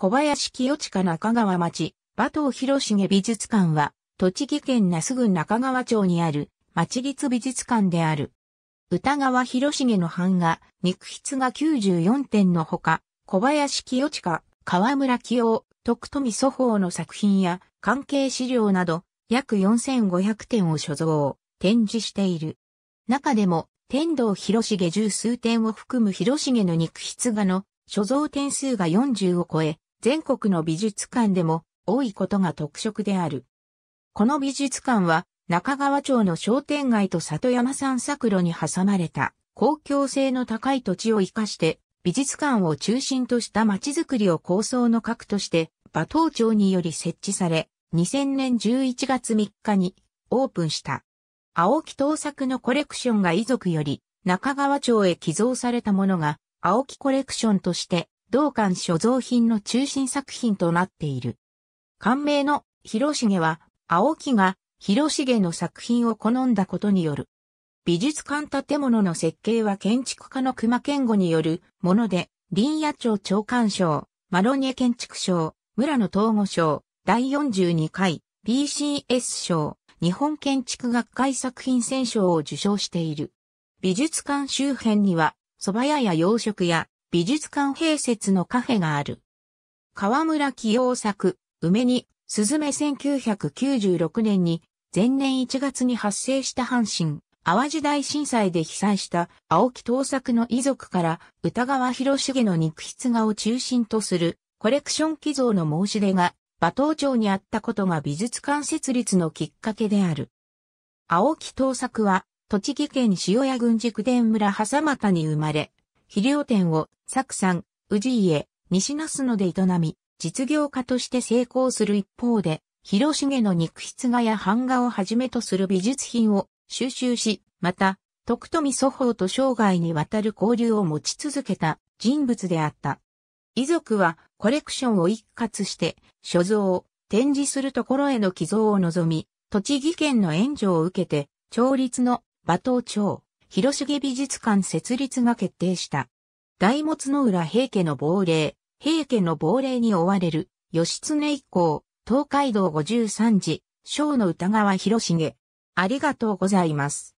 小林清親中川町、馬頭広重美術館は、栃木県那須郡中川町にある、町立美術館である。歌川広重の版画、肉筆が94点のほか、小林清親、河村清、徳富祖法の作品や関係資料など、約4500点を所蔵、展示している。中でも、天道広重十数点を含む広重の肉筆画の所蔵点数が40を超え、全国の美術館でも多いことが特色である。この美術館は中川町の商店街と里山山桜路に挟まれた公共性の高い土地を活かして美術館を中心とした街づくりを構想の核として馬頭町により設置され2000年11月3日にオープンした。青木東作のコレクションが遺族より中川町へ寄贈されたものが青木コレクションとして同館所蔵品の中心作品となっている。官名の広重は、青木が広重の作品を好んだことによる。美術館建物の設計は建築家の熊健吾によるもので、林野町長官賞、マロニエ建築賞、村野東吾賞、第42回 PCS 賞、日本建築学会作品選賞を受賞している。美術館周辺には、蕎麦屋や洋食屋、美術館併設のカフェがある。河村清洋作、梅に、すずめ1996年に、前年1月に発生した阪神、淡路大震災で被災した青木東作の遺族から歌川広重の肉筆画を中心とするコレクション寄贈の申し出が馬頭町にあったことが美術館設立のきっかけである。青木東作は栃木県塩谷郡塾伝村狭又に生まれ、肥料店を、作さん、氏家、西那須野で営み、実業家として成功する一方で、広重の肉筆画や版画をはじめとする美術品を収集し、また、徳富祖法と生涯にわたる交流を持ち続けた人物であった。遺族はコレクションを一括して所蔵、展示するところへの寄贈を望み、栃木県の援助を受けて、町立の馬頭町、広重美術館設立が決定した。大物の浦平家の亡霊、平家の亡霊に追われる、義経以降、東海道53次、章の歌川広重。ありがとうございます。